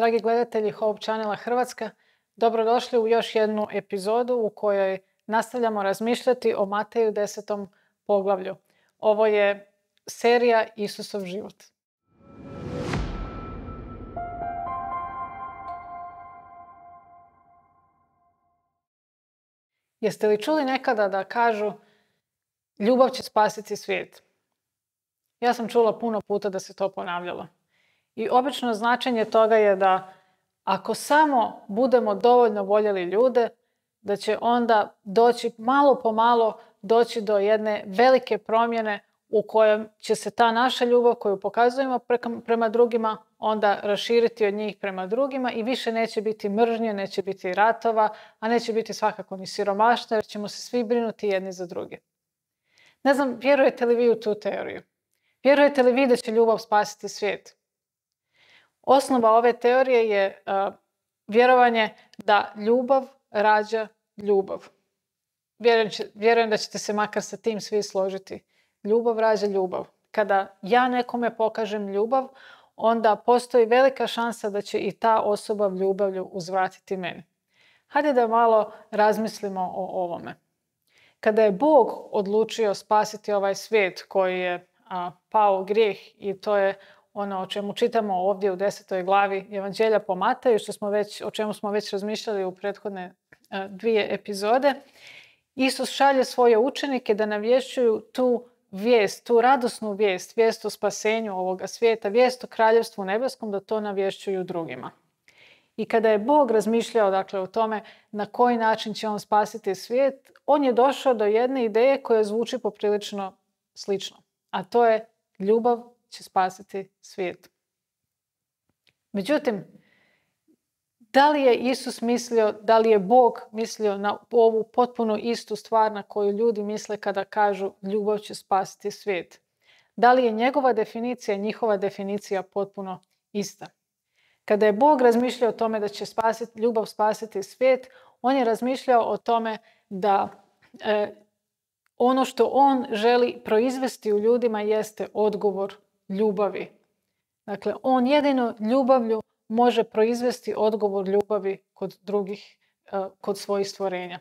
Dragi gledatelji Hope Channela Hrvatska, dobrodošli u još jednu epizodu u kojoj nastavljamo razmišljati o Mateju 10. poglavlju. Ovo je serija Isusov život. Jeste li čuli nekada da kažu ljubav će spasiti svijet? Ja sam čula puno puta da se to ponavljalo. I obično značenje toga je da ako samo budemo dovoljno voljeli ljude, da će onda doći malo po malo doći do jedne velike promjene u kojoj će se ta naša ljubav koju pokazujemo prema drugima onda raširiti od njih prema drugima i više neće biti mržnje, neće biti ratova, a neće biti svakako ni siromaštva jer ćemo se svi brinuti jedni za druge. Ne znam, vjerujete li vi u tu teoriju? Vjerujete li vi da će ljubav spasiti svijet? Osnova ove teorije je vjerovanje da ljubav rađa ljubav. Vjerujem, da ćete se makar sa tim svi složiti. Ljubav rađa ljubav. Kada ja nekome pokažem ljubav, onda postoji velika šansa da će i ta osoba ljubavlju uzvratiti meni. Hajde da malo razmislimo o ovome. Kada je Bog odlučio spasiti ovaj svijet koji je pao u grijeh i to je ono o čemu čitamo ovdje u desetoj glavi Evanđelja po Mateju, što smo već, o čemu smo već razmišljali u prethodne e, dvije epizode. Isus šalje svoje učenike da navješćuju tu vijest, tu radosnu vijest, vijest o spasenju ovoga svijeta, vijest o kraljevstvu nebeskom, da to navješćuju drugima. I kada je Bog razmišljao dakle, o tome na koji način će on spasiti svijet, on je došao do jedne ideje koja zvuči poprilično slično. A to je ljubav će spasiti svijet. Međutim, da li je Isus mislio, da li je Bog mislio na ovu potpuno istu stvar na koju ljudi misle kada kažu ljubav će spasiti svijet? Da li je njegova definicija, njihova definicija potpuno ista? Kada je Bog razmišljao o tome da će spasiti, ljubav spasiti svijet, on je razmišljao o tome da e, ono što on želi proizvesti u ljudima jeste odgovor ljubavi. Dakle, on jedino ljubavlju može proizvesti odgovor ljubavi kod drugih, e, kod svojih stvorenja.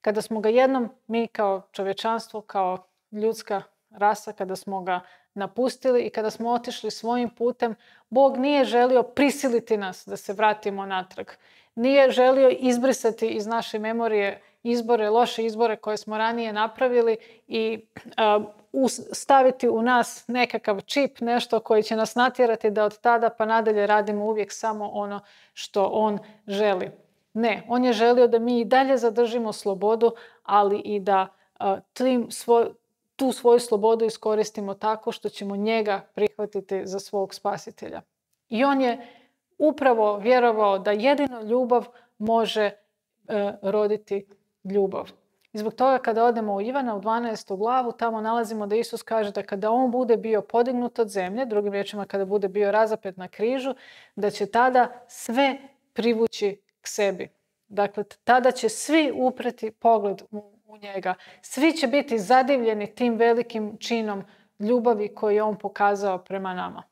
Kada smo ga jednom, mi kao čovječanstvo, kao ljudska rasa, kada smo ga napustili i kada smo otišli svojim putem, Bog nije želio prisiliti nas da se vratimo natrag. Nije želio izbrisati iz naše memorije izbore, loše izbore koje smo ranije napravili i e, staviti u nas nekakav čip, nešto koji će nas natjerati da od tada pa nadalje radimo uvijek samo ono što on želi. Ne, on je želio da mi i dalje zadržimo slobodu, ali i da tu svoju slobodu iskoristimo tako što ćemo njega prihvatiti za svog spasitelja. I on je upravo vjerovao da jedino ljubav može e, roditi ljubav. I zbog toga kada odemo u Ivana u 12. glavu, tamo nalazimo da Isus kaže da kada on bude bio podignut od zemlje, drugim riječima kada bude bio razapet na križu, da će tada sve privući k sebi. Dakle, tada će svi upreti pogled u njega. Svi će biti zadivljeni tim velikim činom ljubavi koji je on pokazao prema nama.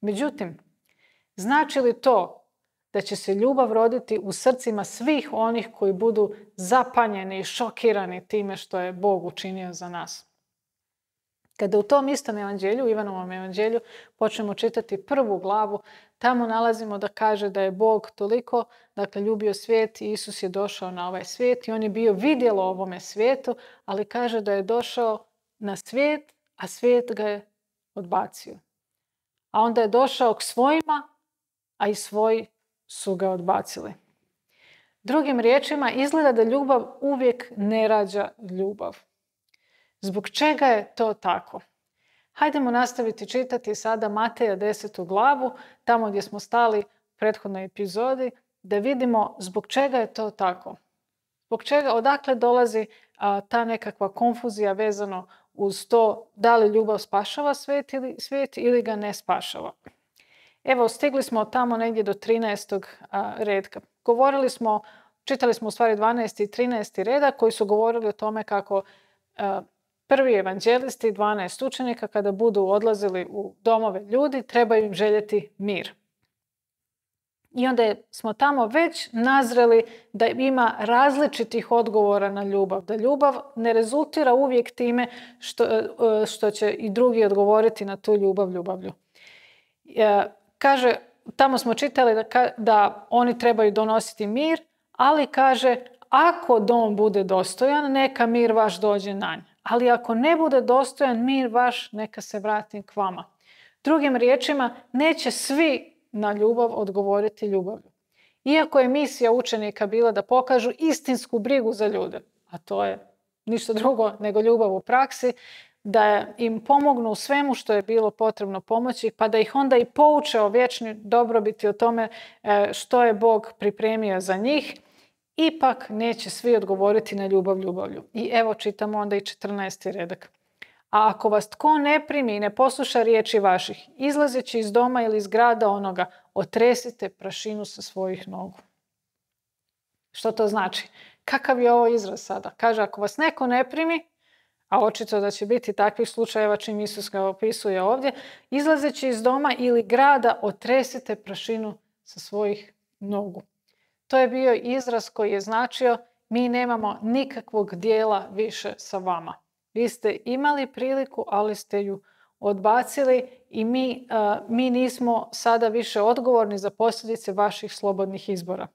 Međutim, znači li to da će se ljubav roditi u srcima svih onih koji budu zapanjeni i šokirani time što je Bog učinio za nas. Kada u tom istom evanđelju, u Ivanovom evanđelju, počnemo čitati prvu glavu, tamo nalazimo da kaže da je Bog toliko, dakle, ljubio svijet i Isus je došao na ovaj svijet i on je bio vidjelo ovome svijetu, ali kaže da je došao na svijet, a svijet ga je odbacio. A onda je došao k svojima, a i svoj su ga odbacili. Drugim riječima, izgleda da ljubav uvijek ne rađa ljubav. Zbog čega je to tako? Hajdemo nastaviti čitati sada Mateja 10. glavu, tamo gdje smo stali u prethodnoj epizodi, da vidimo zbog čega je to tako. Zbog čega, odakle dolazi ta nekakva konfuzija vezano uz to da li ljubav spašava svijet ili, svijet ili ga ne spašava. Evo, stigli smo tamo negdje do 13. redka. Govorili smo, čitali smo u stvari 12. i 13. reda koji su govorili o tome kako prvi evanđelisti, 12 učenika, kada budu odlazili u domove ljudi, trebaju im željeti mir. I onda smo tamo već nazreli da ima različitih odgovora na ljubav. Da ljubav ne rezultira uvijek time što, e, e, što će i drugi odgovoriti na tu ljubav ljubavlju. E, Kaže, tamo smo čitali da, oni trebaju donositi mir, ali kaže, ako dom bude dostojan, neka mir vaš dođe na nj. Ali ako ne bude dostojan, mir vaš neka se vrati k vama. Drugim riječima, neće svi na ljubav odgovoriti ljubavlju. Iako je misija učenika bila da pokažu istinsku brigu za ljude, a to je ništa drugo nego ljubav u praksi, da im pomognu u svemu što je bilo potrebno pomoći, pa da ih onda i pouče o vječnoj dobrobiti, o tome e, što je Bog pripremio za njih, ipak neće svi odgovoriti na ljubav ljubavlju. I evo čitamo onda i 14. redak. A ako vas tko ne primi i ne posluša riječi vaših, izlazeći iz doma ili iz grada onoga, otresite prašinu sa svojih nogu. Što to znači? Kakav je ovo izraz sada? Kaže, ako vas neko ne primi, a očito da će biti takvih slučajeva čim Isus ga opisuje ovdje, izlazeći iz doma ili grada otresite prašinu sa svojih nogu. To je bio izraz koji je značio mi nemamo nikakvog dijela više sa vama. Vi ste imali priliku, ali ste ju odbacili i mi, mi nismo sada više odgovorni za posljedice vaših slobodnih izbora.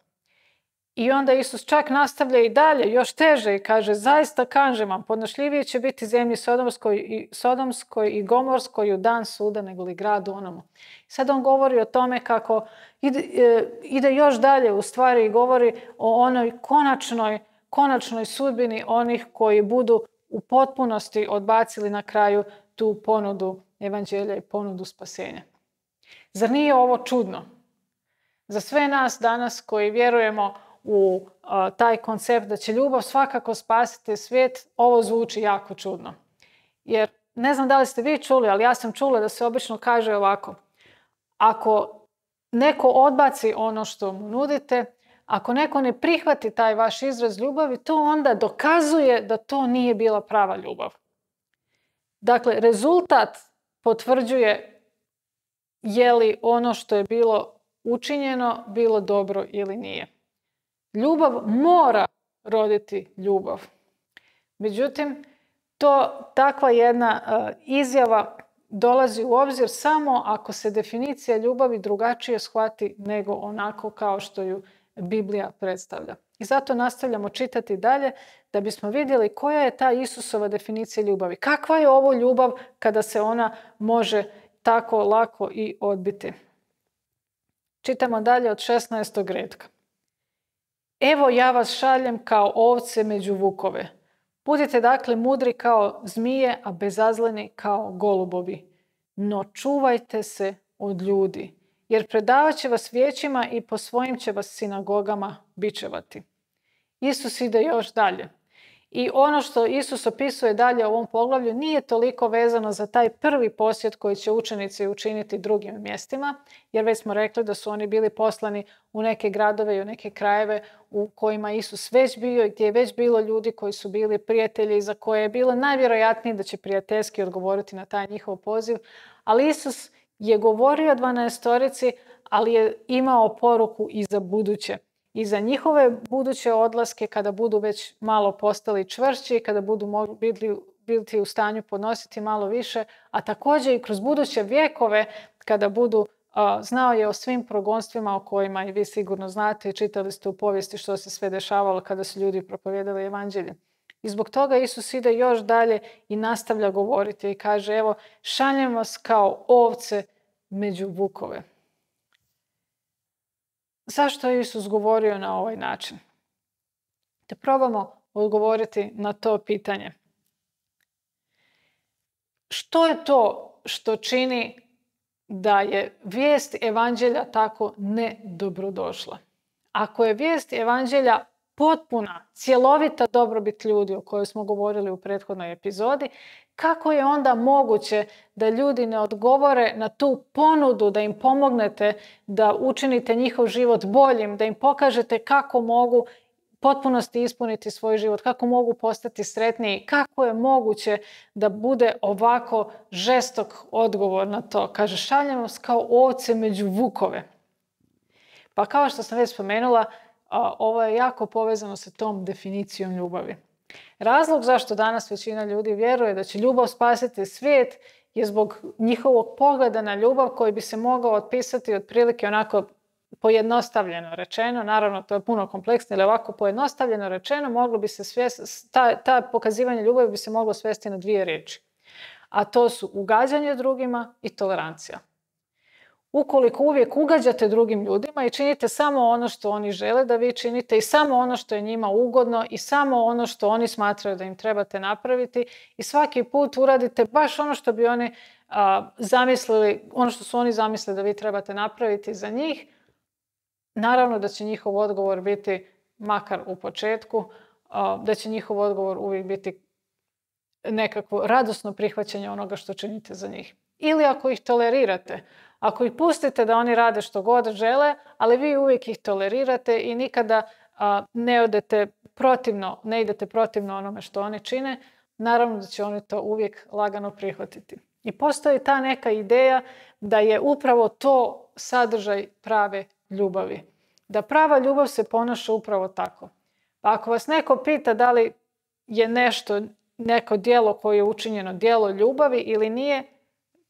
I onda Isus čak nastavlja i dalje, još teže i kaže, zaista kažem vam, podnošljivije će biti zemlji Sodomskoj i, Sodomskoj i Gomorskoj u dan suda nego li gradu onomu. Sad on govori o tome kako e, ide, još dalje u stvari i govori o onoj konačnoj, konačnoj sudbini onih koji budu u potpunosti odbacili na kraju tu ponudu evanđelja i ponudu spasenja. Zar nije ovo čudno? Za sve nas danas koji vjerujemo u taj koncept da će ljubav svakako spasiti svijet, ovo zvuči jako čudno. Jer ne znam da li ste vi čuli, ali ja sam čula da se obično kaže ovako. Ako neko odbaci ono što mu nudite, ako neko ne prihvati taj vaš izraz ljubavi, to onda dokazuje da to nije bila prava ljubav. Dakle, rezultat potvrđuje je li ono što je bilo učinjeno bilo dobro ili nije. Ljubav mora roditi ljubav. Međutim, to takva jedna e, izjava dolazi u obzir samo ako se definicija ljubavi drugačije shvati nego onako kao što ju Biblija predstavlja. I zato nastavljamo čitati dalje da bismo vidjeli koja je ta Isusova definicija ljubavi. Kakva je ovo ljubav kada se ona može tako lako i odbiti. Čitamo dalje od 16. redka. Evo ja vas šaljem kao ovce među vukove. Budite dakle mudri kao zmije, a bezazleni kao golubovi. No čuvajte se od ljudi, jer predavat će vas vijećima i po svojim će vas sinagogama bičevati. Isus ide još dalje. I ono što Isus opisuje dalje u ovom poglavlju nije toliko vezano za taj prvi posjet koji će učenici učiniti drugim mjestima, jer već smo rekli da su oni bili poslani u neke gradove i u neke krajeve u kojima Isus već bio i gdje je već bilo ljudi koji su bili prijatelji i za koje je bilo najvjerojatnije da će prijateljski odgovoriti na taj njihov poziv. Ali Isus je govorio 12 storici, ali je imao poruku i za buduće i za njihove buduće odlaske kada budu već malo postali čvršći, kada budu mogli biti, u stanju podnositi malo više, a također i kroz buduće vjekove kada budu Znao je o svim progonstvima o kojima i vi sigurno znate i čitali ste u povijesti što se sve dešavalo kada su ljudi propovjedali evanđelje. I zbog toga Isus ide još dalje i nastavlja govoriti i kaže evo šaljem vas kao ovce među vukove zašto je Isus govorio na ovaj način? Da probamo odgovoriti na to pitanje. Što je to što čini da je vijest evanđelja tako nedobrodošla? Ako je vijest evanđelja potpuna, cjelovita dobrobit ljudi o kojoj smo govorili u prethodnoj epizodi, kako je onda moguće da ljudi ne odgovore na tu ponudu da im pomognete da učinite njihov život boljim, da im pokažete kako mogu potpunosti ispuniti svoj život, kako mogu postati sretniji, kako je moguće da bude ovako žestok odgovor na to. Kaže, šaljem vas kao ovce među vukove. Pa kao što sam već spomenula, ovo je jako povezano sa tom definicijom ljubavi. Razlog zašto danas većina ljudi vjeruje da će ljubav spasiti svijet je zbog njihovog pogleda na ljubav koji bi se mogao otpisati otprilike onako pojednostavljeno rečeno, naravno to je puno kompleksnije, ali ovako pojednostavljeno rečeno moglo bi se ta, ta pokazivanje ljubavi bi se moglo svesti na dvije riječi. A to su ugađanje drugima i tolerancija ukoliko uvijek ugađate drugim ljudima i činite samo ono što oni žele da vi činite i samo ono što je njima ugodno i samo ono što oni smatraju da im trebate napraviti i svaki put uradite baš ono što bi oni zamislili, ono što su oni zamislili da vi trebate napraviti za njih, naravno da će njihov odgovor biti, makar u početku, da će njihov odgovor uvijek biti nekakvo radosno prihvaćanje onoga što činite za njih. Ili ako ih tolerirate, ako ih pustite da oni rade što god žele, ali vi uvijek ih tolerirate i nikada ne odete protivno, ne idete protivno onome što oni čine, naravno da će oni to uvijek lagano prihvatiti. I postoji ta neka ideja da je upravo to sadržaj prave ljubavi. Da prava ljubav se ponaša upravo tako. Pa ako vas neko pita da li je nešto, neko dijelo koje je učinjeno dijelo ljubavi ili nije,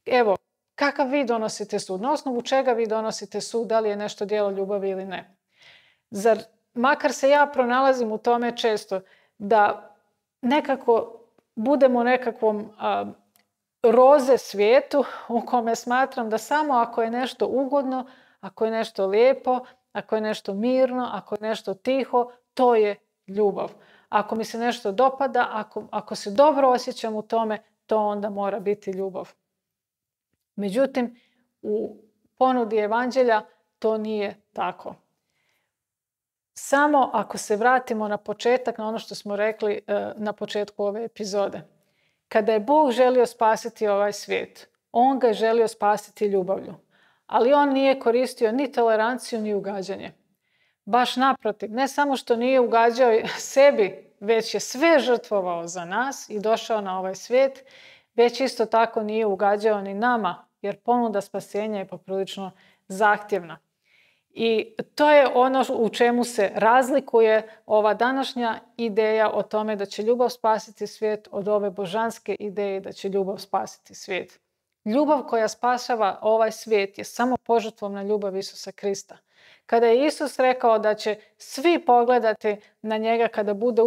evo, kakav vi donosite sud, na osnovu čega vi donosite sud, da li je nešto dijelo ljubavi ili ne. Zar, makar se ja pronalazim u tome često, da nekako budemo u nekakvom roze svijetu u kome smatram da samo ako je nešto ugodno, ako je nešto lijepo, ako je nešto mirno, ako je nešto tiho, to je ljubav. Ako mi se nešto dopada, ako, ako se dobro osjećam u tome, to onda mora biti ljubav. Međutim, u ponudi evanđelja to nije tako. Samo ako se vratimo na početak, na ono što smo rekli eh, na početku ove epizode. Kada je Bog želio spasiti ovaj svijet, On ga je želio spasiti ljubavlju. Ali On nije koristio ni toleranciju, ni ugađanje. Baš naprotiv, ne samo što nije ugađao sebi, već je sve žrtvovao za nas i došao na ovaj svijet, već isto tako nije ugađao ni nama jer ponuda spasenja je poprilično zahtjevna. I to je ono u čemu se razlikuje ova današnja ideja o tome da će ljubav spasiti svijet od ove božanske ideje da će ljubav spasiti svijet. Ljubav koja spasava ovaj svijet je samo na ljubav Isusa Krista. Kada je Isus rekao da će svi pogledati na njega kada bude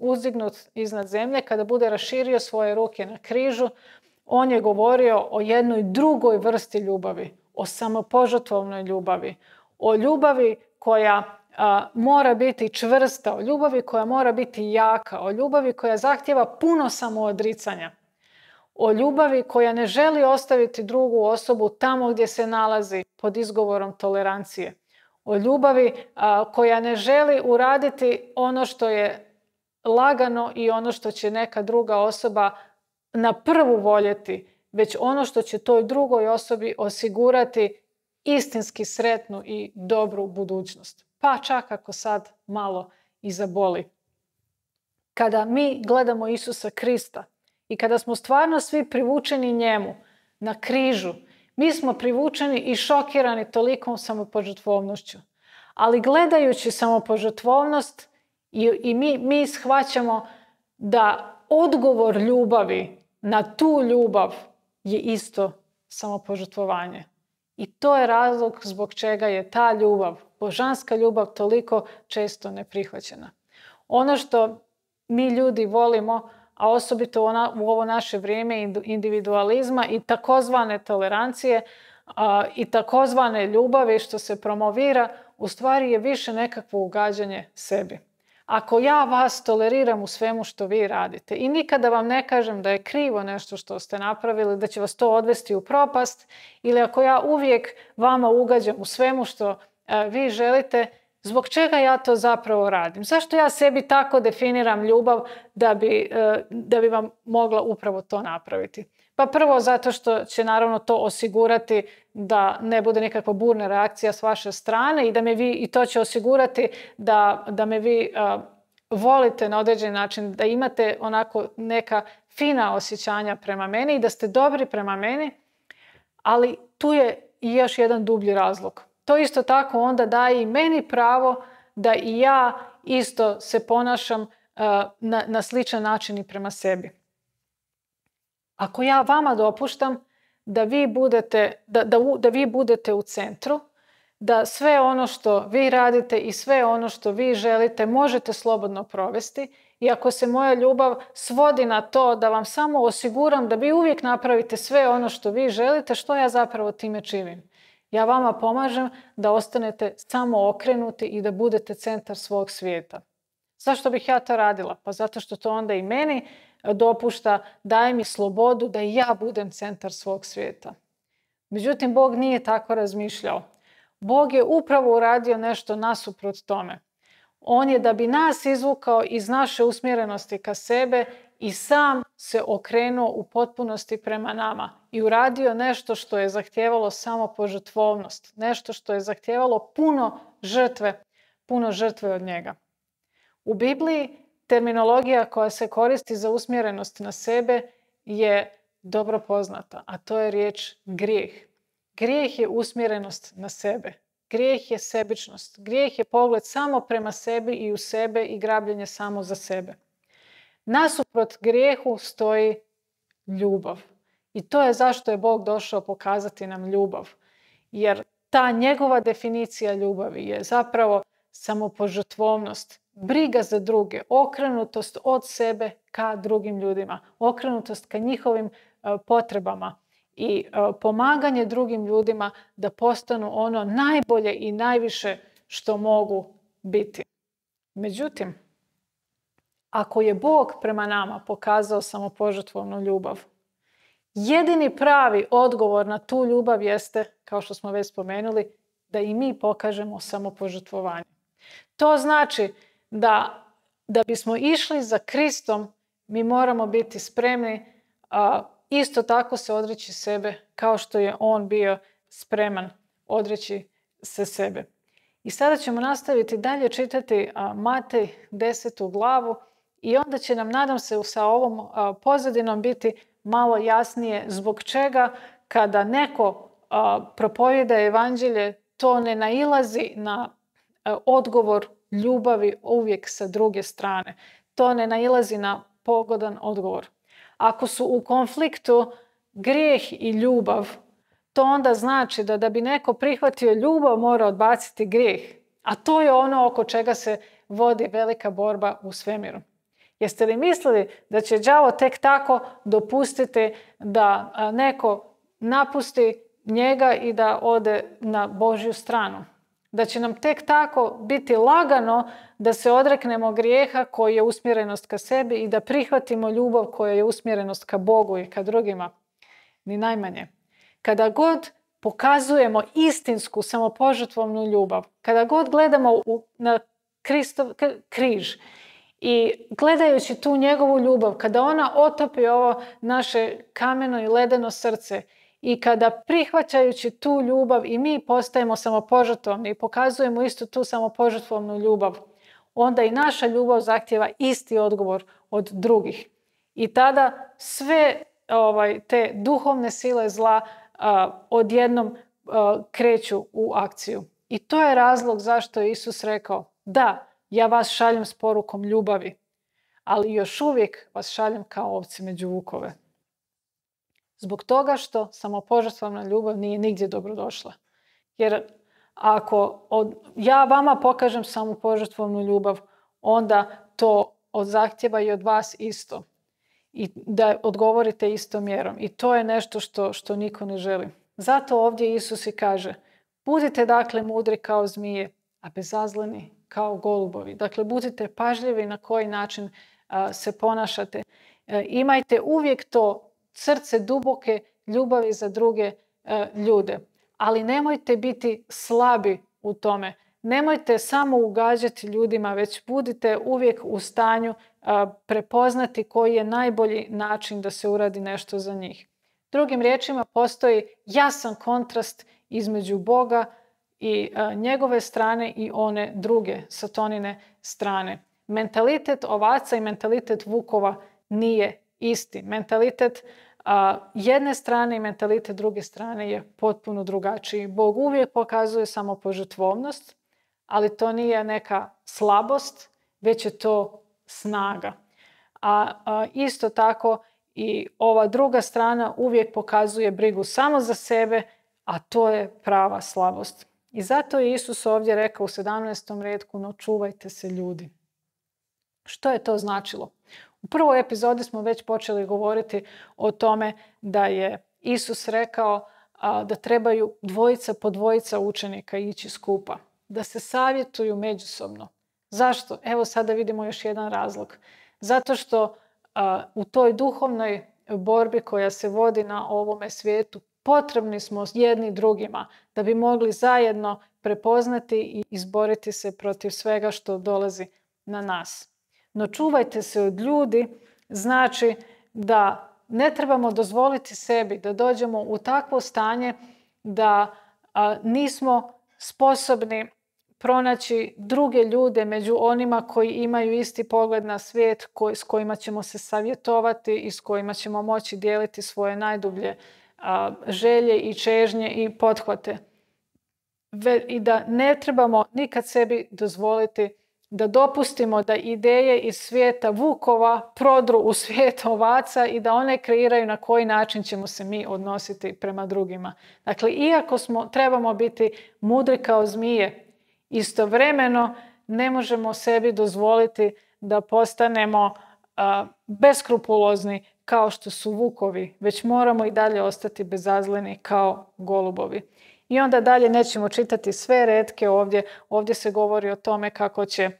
uzdignut iznad zemlje, kada bude raširio svoje ruke na križu, on je govorio o jednoj drugoj vrsti ljubavi, o samopožrtvovnoj ljubavi, o ljubavi koja mora biti čvrsta, o ljubavi koja mora biti jaka, o ljubavi koja zahtjeva puno samoodricanja, o ljubavi koja ne želi ostaviti drugu osobu tamo gdje se nalazi pod izgovorom tolerancije, o ljubavi koja ne želi uraditi ono što je lagano i ono što će neka druga osoba na prvu voljeti, već ono što će toj drugoj osobi osigurati istinski sretnu i dobru budućnost. Pa čak ako sad malo i zaboli. Kada mi gledamo Isusa Krista i kada smo stvarno svi privučeni njemu na križu, mi smo privučeni i šokirani tolikom samopožrtvovnošću. Ali gledajući samopožrtvovnost i, mi, mi shvaćamo da odgovor ljubavi na tu ljubav je isto samopožrtvovanje. I to je razlog zbog čega je ta ljubav, božanska ljubav, toliko često neprihvaćena. Ono što mi ljudi volimo, a osobito ona, u ovo naše vrijeme individualizma i takozvane tolerancije i takozvane ljubavi što se promovira, u stvari je više nekakvo ugađanje sebi ako ja vas toleriram u svemu što vi radite i nikada vam ne kažem da je krivo nešto što ste napravili, da će vas to odvesti u propast ili ako ja uvijek vama ugađam u svemu što e, vi želite, zbog čega ja to zapravo radim? Zašto ja sebi tako definiram ljubav da bi, e, da bi vam mogla upravo to napraviti? Pa prvo zato što će naravno to osigurati da ne bude nikakva burna reakcija s vaše strane i da me vi, i to će osigurati da, da me vi volite na određeni način, da imate onako neka fina osjećanja prema meni i da ste dobri prema meni, ali tu je i još jedan dublji razlog. To isto tako onda daje i meni pravo da i ja isto se ponašam na, na sličan način i prema sebi. Ako ja vama dopuštam da vi budete, da, da, da vi budete u centru, da sve ono što vi radite i sve ono što vi želite možete slobodno provesti i ako se moja ljubav svodi na to da vam samo osiguram da vi uvijek napravite sve ono što vi želite, što ja zapravo time činim? Ja vama pomažem da ostanete samo okrenuti i da budete centar svog svijeta. Zašto bih ja to radila? Pa zato što to onda i meni dopušta, daj mi slobodu da i ja budem centar svog svijeta. Međutim, Bog nije tako razmišljao. Bog je upravo uradio nešto nasuprot tome. On je da bi nas izvukao iz naše usmjerenosti ka sebe i sam se okrenuo u potpunosti prema nama i uradio nešto što je zahtjevalo samo požrtvovnost, nešto što je zahtjevalo puno žrtve, puno žrtve od njega. U Bibliji terminologija koja se koristi za usmjerenost na sebe je dobro poznata, a to je riječ grijeh. Grijeh je usmjerenost na sebe. Grijeh je sebičnost. Grijeh je pogled samo prema sebi i u sebe i grabljenje samo za sebe. Nasuprot grijehu stoji ljubav. I to je zašto je Bog došao pokazati nam ljubav. Jer ta njegova definicija ljubavi je zapravo samopožrtvovnost, briga za druge, okrenutost od sebe ka drugim ljudima, okrenutost ka njihovim e, potrebama i e, pomaganje drugim ljudima da postanu ono najbolje i najviše što mogu biti. Međutim, ako je Bog prema nama pokazao samopožrtvovnu ljubav, jedini pravi odgovor na tu ljubav jeste, kao što smo već spomenuli, da i mi pokažemo samopožrtvovanje. To znači da, da bismo išli za Kristom, mi moramo biti spremni isto tako se odreći sebe kao što je on bio spreman odreći se sebe. I sada ćemo nastaviti dalje čitati a, Matej 10. glavu i onda će nam, nadam se, sa ovom pozadinom biti malo jasnije zbog čega kada neko propovjeda evanđelje to ne nailazi na odgovor ljubavi uvijek sa druge strane. To ne nailazi na pogodan odgovor. Ako su u konfliktu grijeh i ljubav, to onda znači da da bi neko prihvatio ljubav mora odbaciti grijeh. A to je ono oko čega se vodi velika borba u svemiru. Jeste li mislili da će đavo tek tako dopustiti da neko napusti njega i da ode na Božju stranu? da će nam tek tako biti lagano da se odreknemo grijeha koji je usmjerenost ka sebi i da prihvatimo ljubav koja je usmjerenost ka Bogu i ka drugima. Ni najmanje. Kada god pokazujemo istinsku samopožrtvovnu ljubav, kada god gledamo na Kristov, križ i gledajući tu njegovu ljubav, kada ona otopi ovo naše kameno i ledeno srce i kada prihvaćajući tu ljubav i mi postajemo samopožrtvovni i pokazujemo istu tu samopožrtvovnu ljubav, onda i naša ljubav zahtjeva isti odgovor od drugih. I tada sve ovaj, te duhovne sile zla odjednom kreću u akciju. I to je razlog zašto je Isus rekao da, ja vas šaljem s porukom ljubavi, ali još uvijek vas šaljem kao ovce među vukove. Zbog toga što samopožrtvovna ljubav nije nigdje dobrodošla. Jer ako od, ja vama pokažem samopožrtvovnu ljubav, onda to od zahtjeva i od vas isto. I da odgovorite istom mjerom. I to je nešto što, što niko ne želi. Zato ovdje Isus i kaže, budite dakle mudri kao zmije, a bezazleni kao golubovi. Dakle, budite pažljivi na koji način se ponašate. E, imajte uvijek to srce duboke ljubavi za druge e, ljude. Ali nemojte biti slabi u tome. Nemojte samo ugađati ljudima, već budite uvijek u stanju e, prepoznati koji je najbolji način da se uradi nešto za njih. Drugim riječima postoji jasan kontrast između Boga i e, njegove strane i one druge, satonine strane. Mentalitet ovaca i mentalitet vukova nije isti. Mentalitet jedne strane i mentalitet druge strane je potpuno drugačiji. Bog uvijek pokazuje samo požrtvovnost, ali to nije neka slabost, već je to snaga. A, a isto tako i ova druga strana uvijek pokazuje brigu samo za sebe, a to je prava slabost. I zato je Isus ovdje rekao u 17. redku, no čuvajte se ljudi. Što je to značilo? U prvoj epizodi smo već počeli govoriti o tome da je Isus rekao da trebaju dvojica po dvojica učenika ići skupa, da se savjetuju međusobno. Zašto? Evo sada vidimo još jedan razlog. Zato što u toj duhovnoj borbi koja se vodi na ovome svijetu potrebni smo jedni drugima da bi mogli zajedno prepoznati i izboriti se protiv svega što dolazi na nas. No čuvajte se od ljudi znači da ne trebamo dozvoliti sebi da dođemo u takvo stanje da nismo sposobni pronaći druge ljude među onima koji imaju isti pogled na svijet, koji, s kojima ćemo se savjetovati i s kojima ćemo moći dijeliti svoje najdublje želje i čežnje i pothvate. I da ne trebamo nikad sebi dozvoliti da dopustimo da ideje iz svijeta vukova prodru u svijet ovaca i da one kreiraju na koji način ćemo se mi odnositi prema drugima. Dakle, iako smo, trebamo biti mudri kao zmije, istovremeno ne možemo sebi dozvoliti da postanemo beskrupulozni kao što su vukovi, već moramo i dalje ostati bezazleni kao golubovi. I onda dalje nećemo čitati sve redke ovdje. Ovdje se govori o tome kako će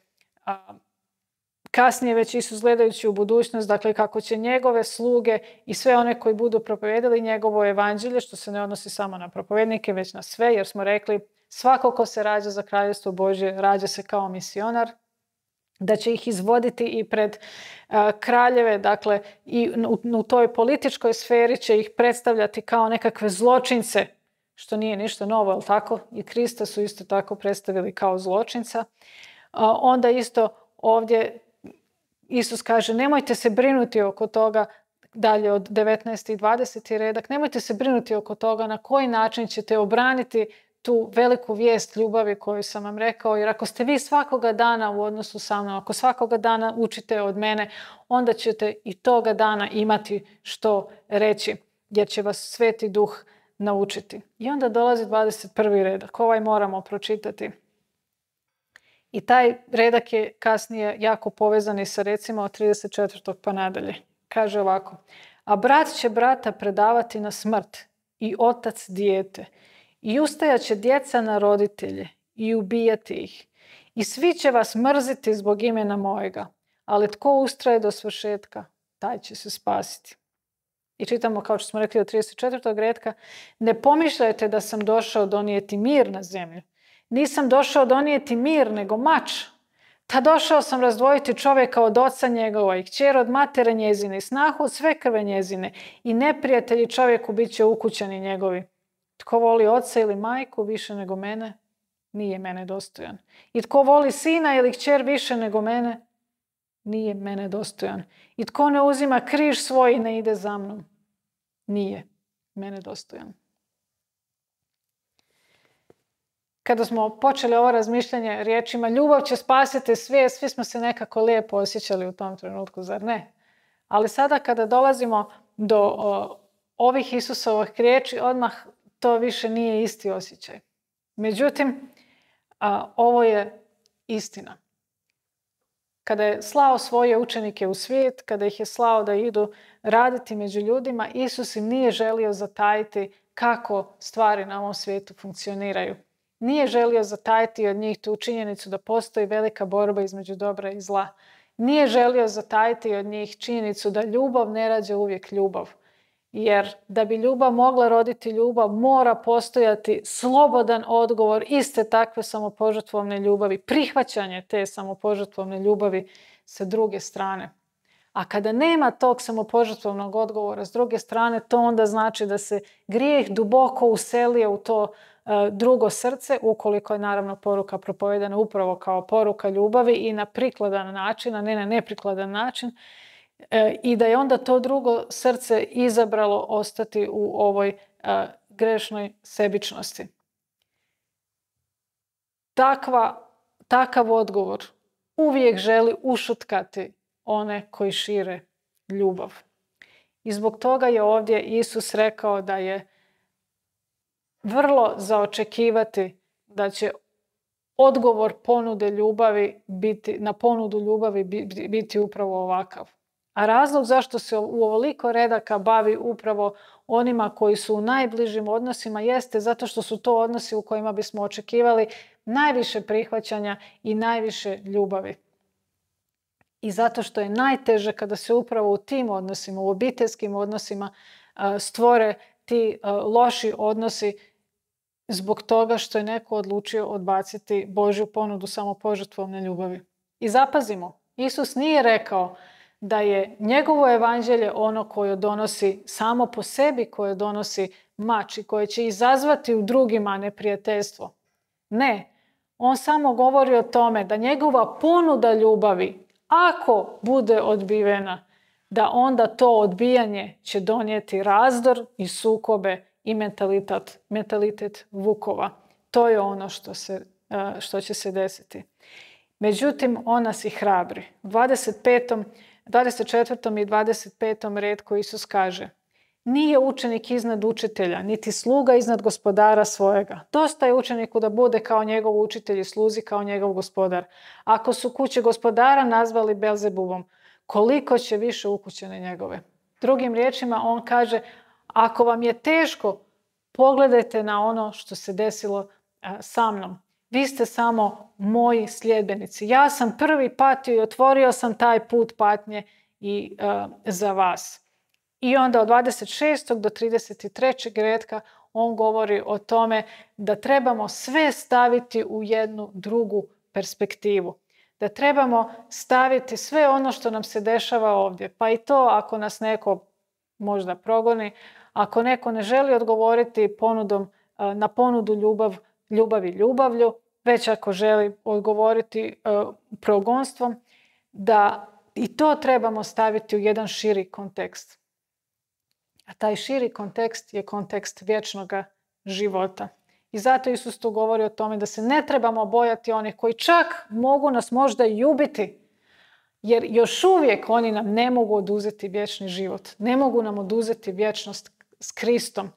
Kasnije već Isus gledajući u budućnost, dakle kako će njegove sluge i sve one koji budu propovedili njegovo evanđelje, što se ne odnosi samo na propovjednike, već na sve, jer smo rekli svako ko se rađa za kraljevstvo Božje, rađa se kao misionar, da će ih izvoditi i pred kraljeve, dakle i u, u toj političkoj sferi će ih predstavljati kao nekakve zločince, što nije ništa novo, ali tako? I Krista su isto tako predstavili kao zločinca onda isto ovdje Isus kaže nemojte se brinuti oko toga dalje od 19. i 20. redak, nemojte se brinuti oko toga na koji način ćete obraniti tu veliku vijest ljubavi koju sam vam rekao, jer ako ste vi svakoga dana u odnosu sa mnom, ako svakoga dana učite od mene, onda ćete i toga dana imati što reći, jer će vas sveti duh naučiti. I onda dolazi 21. redak, ovaj moramo pročitati. I taj redak je kasnije jako povezan i sa recimo od 34. pa nadalje. Kaže ovako, a brat će brata predavati na smrt i otac dijete i ustajat će djeca na roditelje i ubijati ih. I svi će vas mrziti zbog imena mojega, ali tko ustraje do svršetka, taj će se spasiti. I čitamo, kao što smo rekli od 34. redka, ne pomišljajte da sam došao donijeti mir na zemlju. Nisam došao donijeti mir, nego mač. Ta došao sam razdvojiti čovjeka od oca njegova i kćer od matere njezine i snahu od sve krve njezine i neprijatelji čovjeku bit će ukućeni njegovi. Tko voli oca ili majku više nego mene, nije mene dostojan. I tko voli sina ili kćer više nego mene, nije mene dostojan. I tko ne uzima križ svoj i ne ide za mnom, nije mene dostojan. kada smo počeli ovo razmišljanje riječima ljubav će spasiti sve, svi smo se nekako lijepo osjećali u tom trenutku, zar ne? Ali sada kada dolazimo do ovih Isusovih riječi, odmah to više nije isti osjećaj. Međutim, ovo je istina. Kada je slao svoje učenike u svijet, kada ih je slao da idu raditi među ljudima, Isus im nije želio zatajiti kako stvari na ovom svijetu funkcioniraju. Nije želio zatajiti od njih tu činjenicu da postoji velika borba između dobra i zla. Nije želio zatajiti od njih činjenicu da ljubav ne rađe uvijek ljubav. Jer da bi ljubav mogla roditi ljubav, mora postojati slobodan odgovor iste takve samopožrtvovne ljubavi, prihvaćanje te samopožrtvovne ljubavi sa druge strane. A kada nema tog samopožrtvovnog odgovora, s druge strane, to onda znači da se grijeh duboko uselio u to e, drugo srce, ukoliko je naravno poruka propovedana upravo kao poruka ljubavi i na prikladan način, a ne na neprikladan način, e, i da je onda to drugo srce izabralo ostati u ovoj e, grešnoj sebičnosti. Takva, takav odgovor uvijek želi ušutkati one koji šire ljubav. I zbog toga je ovdje Isus rekao da je vrlo zaočekivati da će odgovor ponude ljubavi biti, na ponudu ljubavi biti, upravo ovakav. A razlog zašto se u ovoliko redaka bavi upravo onima koji su u najbližim odnosima jeste zato što su to odnosi u kojima bismo očekivali najviše prihvaćanja i najviše ljubavi i zato što je najteže kada se upravo u tim odnosima, u obiteljskim odnosima stvore ti loši odnosi zbog toga što je neko odlučio odbaciti Božju ponudu samo na ljubavi. I zapazimo, Isus nije rekao da je njegovo evanđelje ono koje donosi samo po sebi, koje donosi mač i koje će izazvati u drugima neprijateljstvo. Ne, on samo govori o tome da njegova ponuda ljubavi ako bude odbivena, da onda to odbijanje će donijeti razdor i sukobe i mentalitet, vukova. To je ono što, se, e, što će se desiti. Međutim, ona nas i hrabri. U 25. 24. i 25. redku Isus kaže – nije učenik iznad učitelja, niti sluga iznad gospodara svojega. Dosta je učeniku da bude kao njegov učitelj i sluzi kao njegov gospodar. Ako su kuće gospodara nazvali Belzebubom, koliko će više ukućene njegove. Drugim riječima on kaže, ako vam je teško, pogledajte na ono što se desilo e, sa mnom. Vi ste samo moji sljedbenici. Ja sam prvi patio i otvorio sam taj put patnje i e, za vas. I onda od 26. do 33. redka on govori o tome da trebamo sve staviti u jednu drugu perspektivu. Da trebamo staviti sve ono što nam se dešava ovdje. Pa i to ako nas neko možda progoni, ako neko ne želi odgovoriti ponudom, na ponudu ljubav, ljubavi ljubavlju, već ako želi odgovoriti progonstvom, da i to trebamo staviti u jedan širi kontekst. A taj širi kontekst je kontekst vječnog života. I zato Isus tu govori o tome da se ne trebamo bojati onih koji čak mogu nas možda i ubiti, jer još uvijek oni nam ne mogu oduzeti vječni život. Ne mogu nam oduzeti vječnost s Kristom.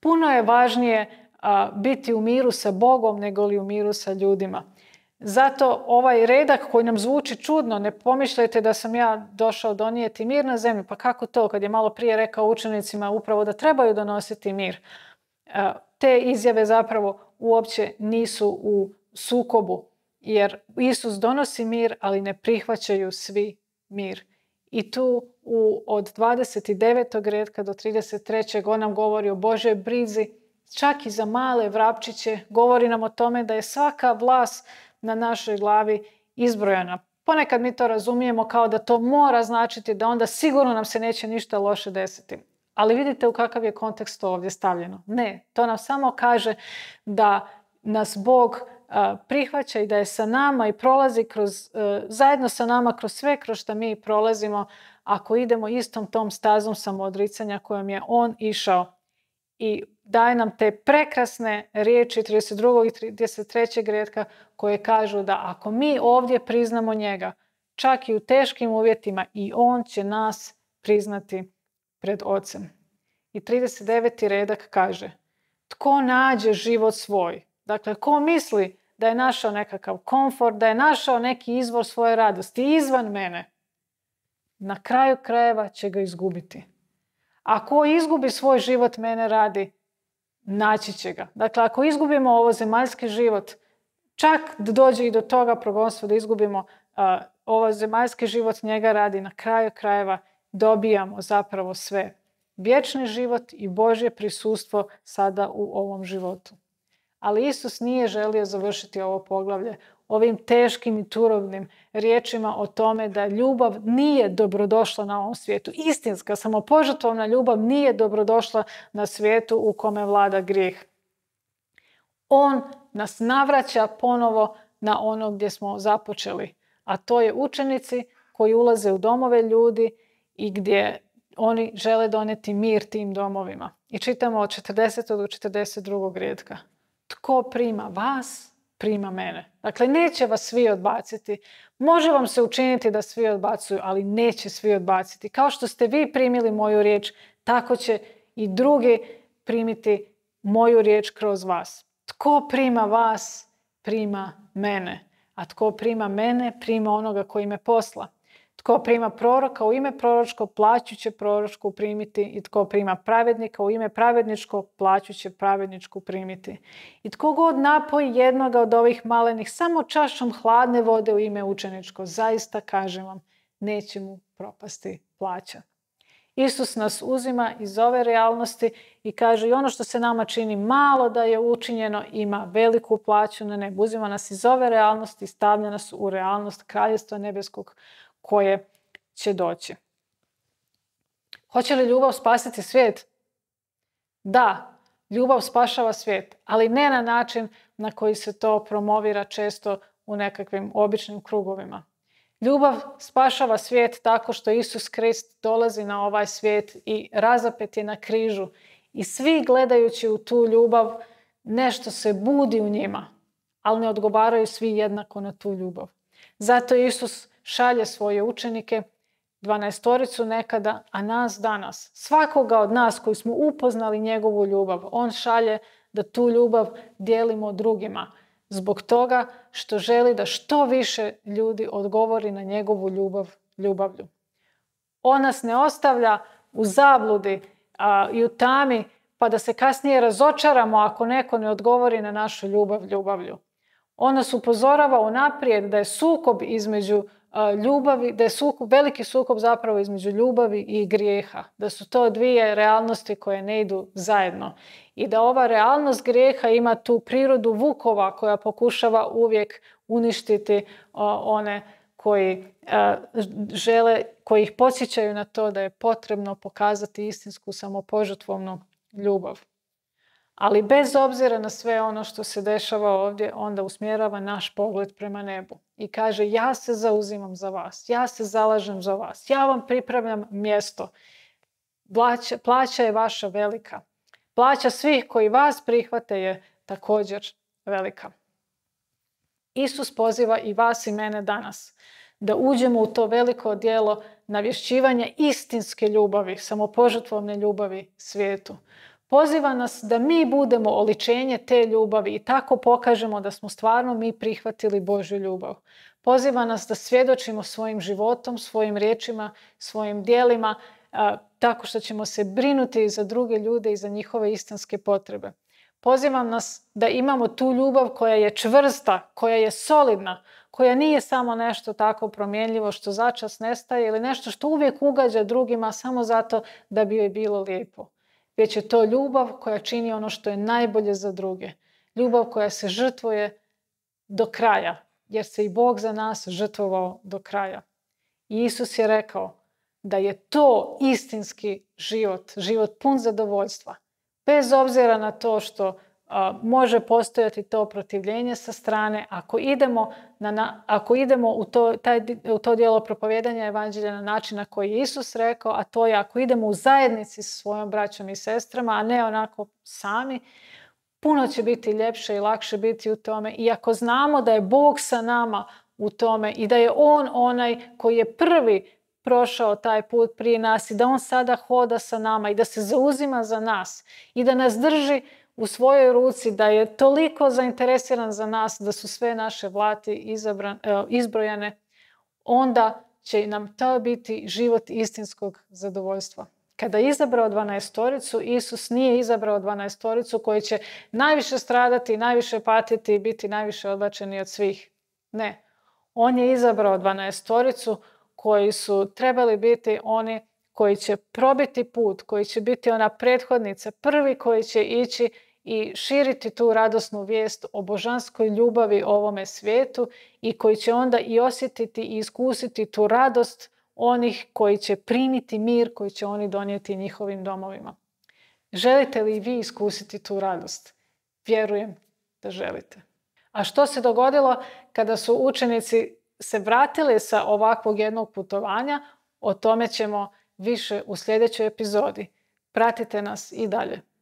Puno je važnije biti u miru sa Bogom nego li u miru sa ljudima. Zato ovaj redak koji nam zvuči čudno, ne pomišljajte da sam ja došao donijeti mir na zemlju, pa kako to kad je malo prije rekao učenicima upravo da trebaju donositi mir. Te izjave zapravo uopće nisu u sukobu, jer Isus donosi mir, ali ne prihvaćaju svi mir. I tu u, od 29. redka do 33. on nam govori o Božoj brizi, čak i za male vrapčiće, govori nam o tome da je svaka vlast na našoj glavi izbrojena. Ponekad mi to razumijemo kao da to mora značiti da onda sigurno nam se neće ništa loše desiti. Ali vidite u kakav je kontekst to ovdje stavljeno. Ne, to nam samo kaže da nas Bog prihvaća i da je sa nama i prolazi kroz, e, zajedno sa nama kroz sve kroz što mi prolazimo ako idemo istom tom stazom samoodricanja kojom je on išao. I daje nam te prekrasne riječi 32. i 33. redka koje kažu da ako mi ovdje priznamo njega, čak i u teškim uvjetima i on će nas priznati pred ocem. I 39. redak kaže tko nađe život svoj, dakle ko misli da je našao nekakav komfort, da je našao neki izvor svoje radosti izvan mene, na kraju krajeva će ga izgubiti. Ako izgubi svoj život mene radi, naći će ga. Dakle, ako izgubimo ovo zemaljski život, čak da dođe i do toga progonstva da izgubimo ovo zemaljski život, njega radi na kraju krajeva dobijamo zapravo sve. Vječni život i Božje prisustvo sada u ovom životu. Ali Isus nije želio završiti ovo poglavlje ovim teškim i turovnim riječima o tome da ljubav nije dobrodošla na ovom svijetu. Istinska samopožrtvovna ljubav nije dobrodošla na svijetu u kome vlada grijeh. On nas navraća ponovo na ono gdje smo započeli, a to je učenici koji ulaze u domove ljudi i gdje oni žele doneti mir tim domovima. I čitamo od 40. do 42. redka. Tko prima vas, prima mene. Dakle, neće vas svi odbaciti. Može vam se učiniti da svi odbacuju, ali neće svi odbaciti. Kao što ste vi primili moju riječ, tako će i drugi primiti moju riječ kroz vas. Tko prima vas, prima mene. A tko prima mene, prima onoga koji me posla. Tko prima proroka u ime proročko, plaću će proročku primiti. I tko prima pravednika u ime pravedničko, plaću će pravedničku primiti. I tko god napoji jednoga od ovih malenih samo čašom hladne vode u ime učeničko, zaista kažem vam, neće mu propasti plaća. Isus nas uzima iz ove realnosti i kaže i ono što se nama čini malo da je učinjeno ima veliku plaću na nebu. Uzima nas iz ove realnosti i stavlja nas u realnost kraljestva nebeskog koje će doći. Hoće li ljubav spasiti svijet? Da, ljubav spašava svijet, ali ne na način na koji se to promovira često u nekakvim običnim krugovima. Ljubav spašava svijet tako što Isus Krist dolazi na ovaj svijet i razapet je na križu. I svi gledajući u tu ljubav, nešto se budi u njima, ali ne odgovaraju svi jednako na tu ljubav. Zato Isus šalje svoje učenike, dvanaestoricu nekada, a nas danas. Svakoga od nas koji smo upoznali njegovu ljubav, on šalje da tu ljubav dijelimo drugima. Zbog toga što želi da što više ljudi odgovori na njegovu ljubav ljubavlju. On nas ne ostavlja u zabludi i u tami pa da se kasnije razočaramo ako neko ne odgovori na našu ljubav ljubavlju. On nas upozorava unaprijed da je sukob između ljubavi, da je veliki sukob zapravo između ljubavi i grijeha. Da su to dvije realnosti koje ne idu zajedno. I da ova realnost grijeha ima tu prirodu vukova koja pokušava uvijek uništiti one koji žele, koji ih podsjećaju na to da je potrebno pokazati istinsku samopožrtvovnu ljubav ali bez obzira na sve ono što se dešava ovdje, onda usmjerava naš pogled prema nebu i kaže ja se zauzimam za vas, ja se zalažem za vas, ja vam pripravljam mjesto. Plaća, je vaša velika. Plaća svih koji vas prihvate je također velika. Isus poziva i vas i mene danas da uđemo u to veliko djelo navješćivanja istinske ljubavi, samopožrtvovne ljubavi svijetu. Poziva nas da mi budemo oličenje te ljubavi i tako pokažemo da smo stvarno mi prihvatili Božju ljubav. Poziva nas da svjedočimo svojim životom, svojim riječima, svojim dijelima, tako što ćemo se brinuti za druge ljude i za njihove istinske potrebe. Pozivam nas da imamo tu ljubav koja je čvrsta, koja je solidna, koja nije samo nešto tako promjenljivo što začas nestaje ili nešto što uvijek ugađa drugima samo zato da bi joj bilo lijepo već je to ljubav koja čini ono što je najbolje za druge. Ljubav koja se žrtvuje do kraja, jer se i Bog za nas žrtvovao do kraja. I Isus je rekao da je to istinski život, život pun zadovoljstva. Bez obzira na to što može postojati to protivljenje sa strane ako idemo, na, ako idemo u, to, taj, u to dijelo propovjedanja evanđelja na način na koji je Isus rekao, a to je ako idemo u zajednici sa svojom braćom i sestrama, a ne onako sami, puno će biti ljepše i lakše biti u tome. I ako znamo da je Bog sa nama u tome i da je On onaj koji je prvi prošao taj put prije nas i da On sada hoda sa nama i da se zauzima za nas i da nas drži u svojoj ruci, da je toliko zainteresiran za nas, da su sve naše vlati izbrojene, izbrojane, onda će nam to biti život istinskog zadovoljstva. Kada je izabrao 12-toricu, Isus nije izabrao 12 storicu koji će najviše stradati, najviše patiti i biti najviše odbačeni od svih. Ne. On je izabrao 12 storicu koji su trebali biti oni koji će probiti put, koji će biti ona prethodnica, prvi koji će ići i širiti tu radosnu vijest o božanskoj ljubavi ovome svijetu i koji će onda i osjetiti i iskusiti tu radost onih koji će primiti mir koji će oni donijeti njihovim domovima. Želite li vi iskusiti tu radost? Vjerujem da želite. A što se dogodilo kada su učenici se vratili sa ovakvog jednog putovanja? O tome ćemo više u sljedećoj epizodi. Pratite nas i dalje.